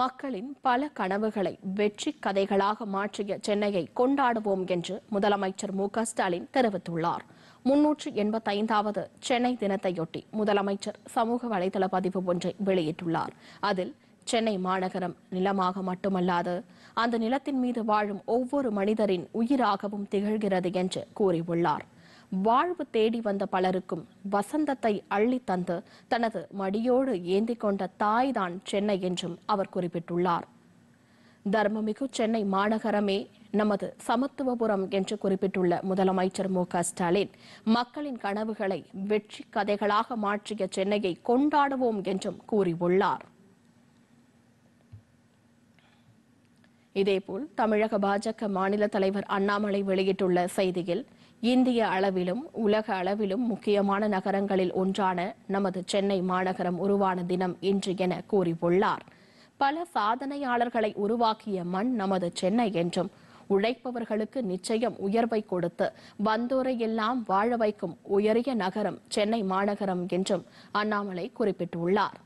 மக்களின் பல கனவுகளை வெற்றி கதைகளாக மாற்றிய சென்னையை கொண்டாடுவோம் என்று முதலமைச்சர் மு ஸ்டாலின் தெரிவித்துள்ளார் முன்னூற்று எண்பத்தைந்தாவது சென்னை தினத்தையொட்டி முதலமைச்சர் சமூக வலைதள பதிவு ஒன்றை வெளியிட்டுள்ளார் அதில் சென்னை மாநகரம் நிலமாக மட்டுமல்லாது அந்த நிலத்தின் மீது வாழும் ஒவ்வொரு மனிதரின் உயிராகவும் திகழ்கிறது என்று கூறியுள்ளார் வாழ்வு தேடி வந்த பலருக்கும் வசந்தத்தை அள்ளி தந்து தனது மடியோடு ஏந்தி கொண்ட தாய்தான் சென்னை என்றும் அவர் குறிப்பிட்டுள்ளார் தர்மமிகு சென்னை மாநகரமே நமது சமத்துவபுரம் என்று குறிப்பிட்டுள்ள முதலமைச்சர் மு ஸ்டாலின் மக்களின் கனவுகளை வெற்றி கதைகளாக மாற்றிய சென்னையை கொண்டாடுவோம் என்றும் கூறியுள்ளார் இதேபோல் தமிழக பாஜக மாநில தலைவர் அண்ணாமலை வெளியிட்டுள்ள செய்தியில் இந்திய அளவிலும் உலக அளவிலும் முக்கியமான நகரங்களில் ஒன்றான நமது சென்னை மாநகரம் உருவான தினம் இன்று என கூறியுள்ளார் பல சாதனையாளர்களை உருவாக்கிய மண் நமது சென்னை என்றும் உழைப்பவர்களுக்கு நிச்சயம் உயர்வை கொடுத்து வந்தோரையெல்லாம் வாழ வைக்கும் உயரிய நகரம் சென்னை மாநகரம் என்றும் அண்ணாமலை குறிப்பிட்டுள்ளார்